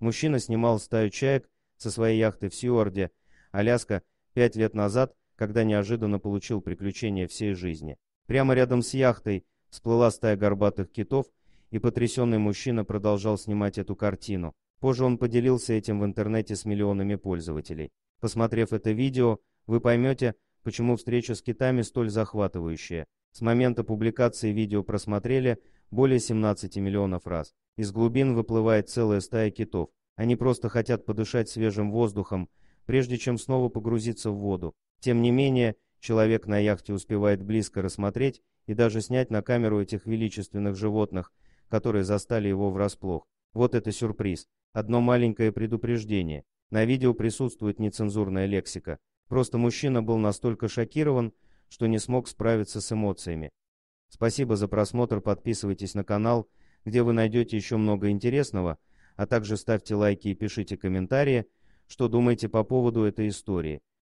Мужчина снимал стаю чаек со своей яхты в Сьюарде, Аляска, пять лет назад, когда неожиданно получил приключение всей жизни. Прямо рядом с яхтой всплыла стая горбатых китов, и потрясенный мужчина продолжал снимать эту картину. Позже он поделился этим в интернете с миллионами пользователей. Посмотрев это видео, вы поймете, почему встреча с китами столь захватывающая. С момента публикации видео просмотрели более 17 миллионов раз. Из глубин выплывает целая стая китов. Они просто хотят подышать свежим воздухом, прежде чем снова погрузиться в воду. Тем не менее, человек на яхте успевает близко рассмотреть и даже снять на камеру этих величественных животных, которые застали его врасплох. Вот это сюрприз. Одно маленькое предупреждение. На видео присутствует нецензурная лексика. Просто мужчина был настолько шокирован, что не смог справиться с эмоциями. Спасибо за просмотр, подписывайтесь на канал, где вы найдете еще много интересного, а также ставьте лайки и пишите комментарии, что думаете по поводу этой истории.